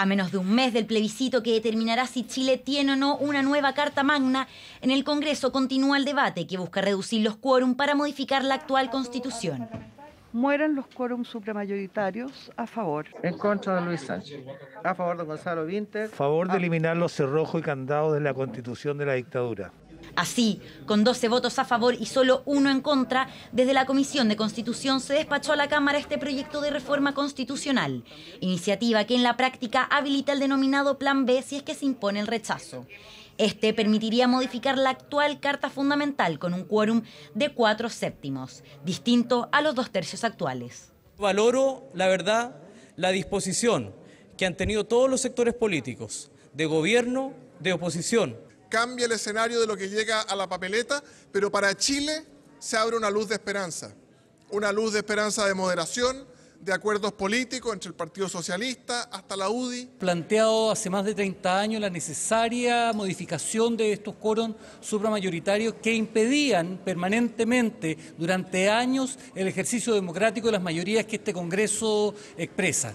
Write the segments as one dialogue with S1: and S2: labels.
S1: a menos de un mes del plebiscito que determinará si Chile tiene o no una nueva Carta Magna, en el Congreso continúa el debate que busca reducir los quórum para modificar la actual Constitución. Mueran los quórum supramayoritarios a favor. En contra de Luis Sánchez. A favor de Gonzalo Vinter. A favor de eliminar los cerrojos y candados de la Constitución de la dictadura. Así, con 12 votos a favor y solo uno en contra, desde la Comisión de Constitución se despachó a la Cámara este proyecto de reforma constitucional, iniciativa que en la práctica habilita el denominado Plan B si es que se impone el rechazo. Este permitiría modificar la actual Carta Fundamental con un quórum de cuatro séptimos, distinto a los dos tercios actuales. Valoro, la verdad, la disposición que han tenido todos los sectores políticos, de gobierno, de oposición, cambia el escenario de lo que llega a la papeleta, pero para Chile se abre una luz de esperanza, una luz de esperanza de moderación, de acuerdos políticos entre el Partido Socialista hasta la UDI. Planteado hace más de 30 años la necesaria modificación de estos coros supramayoritarios que impedían permanentemente durante años el ejercicio democrático de las mayorías que este Congreso expresa.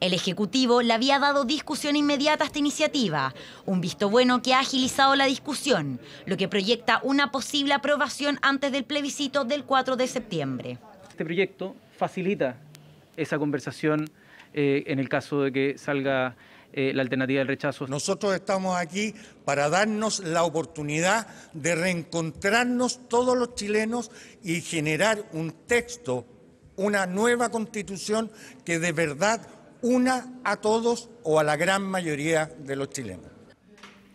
S1: El Ejecutivo le había dado discusión inmediata a esta iniciativa, un visto bueno que ha agilizado la discusión, lo que proyecta una posible aprobación antes del plebiscito del 4 de septiembre. Este proyecto facilita esa conversación eh, en el caso de que salga eh, la alternativa del rechazo. Nosotros estamos aquí para darnos la oportunidad de reencontrarnos todos los chilenos y generar un texto, una nueva constitución que de verdad una a todos o a la gran mayoría de los chilenos.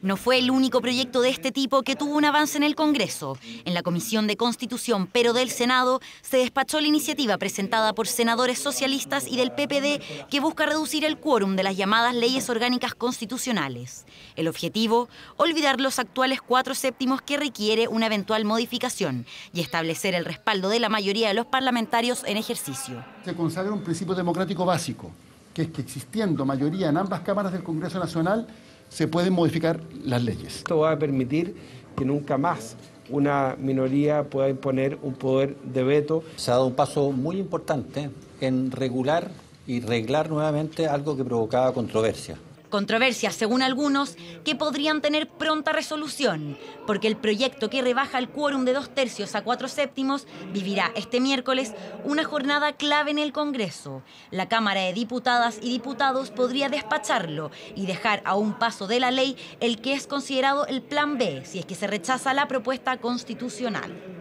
S1: No fue el único proyecto de este tipo que tuvo un avance en el Congreso. En la Comisión de Constitución, pero del Senado, se despachó la iniciativa presentada por senadores socialistas y del PPD que busca reducir el quórum de las llamadas leyes orgánicas constitucionales. El objetivo, olvidar los actuales cuatro séptimos que requiere una eventual modificación y establecer el respaldo de la mayoría de los parlamentarios en ejercicio. Se consagra un principio democrático básico que es que existiendo mayoría en ambas cámaras del Congreso Nacional, se pueden modificar las leyes. Esto va a permitir que nunca más una minoría pueda imponer un poder de veto. Se ha dado un paso muy importante en regular y reglar nuevamente algo que provocaba controversia. Controversias, según algunos, que podrían tener pronta resolución, porque el proyecto que rebaja el quórum de dos tercios a cuatro séptimos vivirá este miércoles una jornada clave en el Congreso. La Cámara de Diputadas y Diputados podría despacharlo y dejar a un paso de la ley el que es considerado el Plan B, si es que se rechaza la propuesta constitucional.